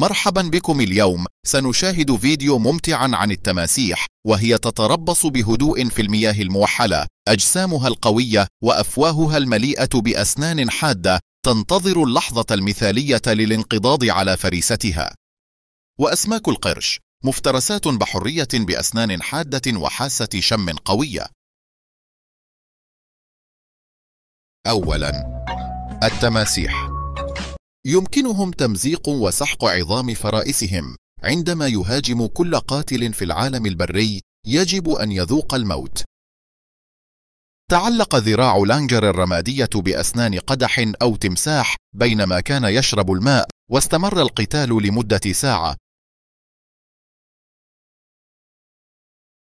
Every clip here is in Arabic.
مرحبا بكم اليوم سنشاهد فيديو ممتعا عن التماسيح وهي تتربص بهدوء في المياه الموحلة أجسامها القوية وأفواهها المليئة بأسنان حادة تنتظر اللحظة المثالية للانقضاض على فريستها وأسماك القرش مفترسات بحرية بأسنان حادة وحاسة شم قوية أولا التماسيح يمكنهم تمزيق وسحق عظام فرائسهم عندما يهاجم كل قاتل في العالم البري يجب أن يذوق الموت تعلق ذراع لانجر الرمادية بأسنان قدح أو تمساح بينما كان يشرب الماء واستمر القتال لمدة ساعة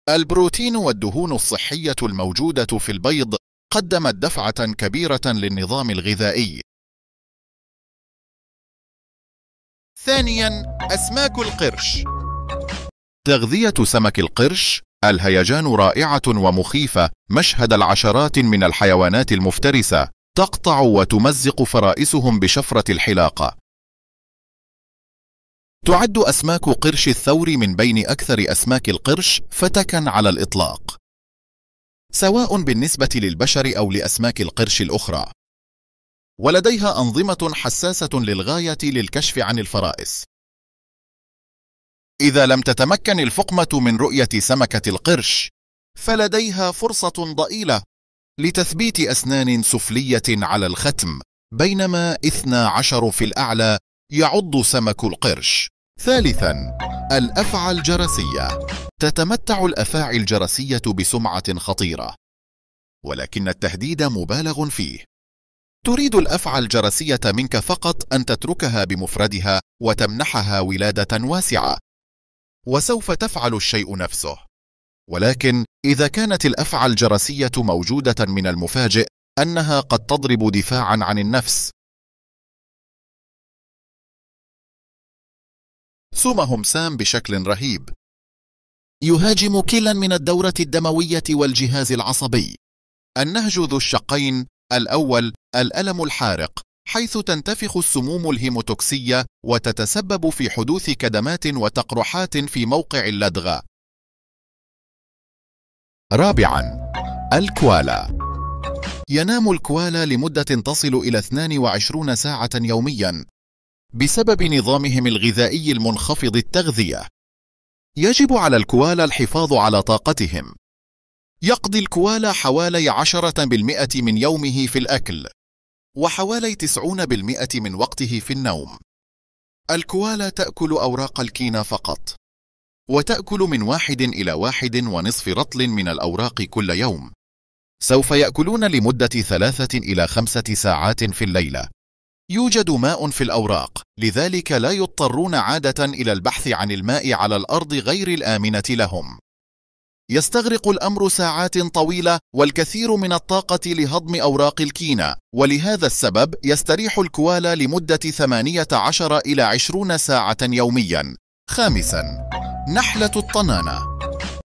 البروتين والدهون الصحية الموجودة في البيض قدمت دفعة كبيرة للنظام الغذائي ثانيا أسماك القرش تغذية سمك القرش الهيجان رائعة ومخيفة مشهد العشرات من الحيوانات المفترسة تقطع وتمزق فرائسهم بشفرة الحلاقة تعد أسماك قرش الثور من بين أكثر أسماك القرش فتكا على الإطلاق سواء بالنسبة للبشر أو لأسماك القرش الأخرى ولديها أنظمة حساسة للغاية للكشف عن الفرائس إذا لم تتمكن الفقمة من رؤية سمكة القرش فلديها فرصة ضئيلة لتثبيت أسنان سفلية على الختم بينما 12 في الأعلى يعض سمك القرش ثالثا الأفعى الجرسية تتمتع الأفاعي الجرسية بسمعة خطيرة ولكن التهديد مبالغ فيه تريد الافعى الجرسيه منك فقط ان تتركها بمفردها وتمنحها ولاده واسعه وسوف تفعل الشيء نفسه ولكن اذا كانت الافعى الجرسيه موجوده من المفاجئ انها قد تضرب دفاعا عن النفس سمهم سام بشكل رهيب يهاجم كلا من الدوره الدمويه والجهاز العصبي النهج ذو الشقين الأول الألم الحارق حيث تنتفخ السموم الهيموتوكسية وتتسبب في حدوث كدمات وتقرحات في موقع اللدغة. رابعاً الكوالا ينام الكوالا لمدة تصل إلى 22 ساعة يومياً بسبب نظامهم الغذائي المنخفض التغذية. يجب على الكوالا الحفاظ على طاقتهم يقضي الكوالا حوالي 10% من يومه في الأكل وحوالي 90% من وقته في النوم الكوالا تأكل أوراق الكينا فقط وتأكل من واحد إلى واحد ونصف رطل من الأوراق كل يوم سوف يأكلون لمدة ثلاثة إلى خمسة ساعات في الليلة يوجد ماء في الأوراق لذلك لا يضطرون عادة إلى البحث عن الماء على الأرض غير الآمنة لهم يستغرق الأمر ساعات طويلة والكثير من الطاقة لهضم أوراق الكينة ولهذا السبب يستريح الكوالا لمدة 18 إلى 20 ساعة يوميا خامسا نحلة الطنانة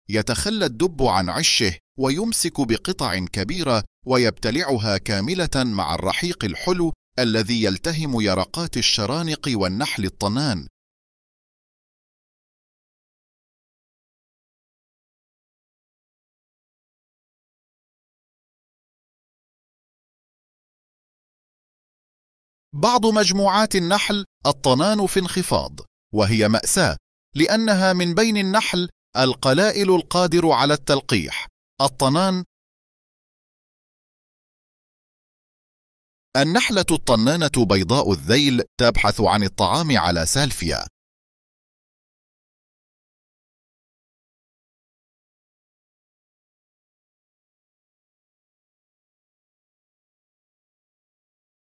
يتخلى الدب عن عشه ويمسك بقطع كبيرة ويبتلعها كاملة مع الرحيق الحلو الذي يلتهم يرقات الشرانق والنحل الطنان بعض مجموعات النحل الطنان في انخفاض وهي مأساة لأنها من بين النحل القلائل القادر على التلقيح الطنان النحلة الطنانة بيضاء الذيل تبحث عن الطعام على سالفيا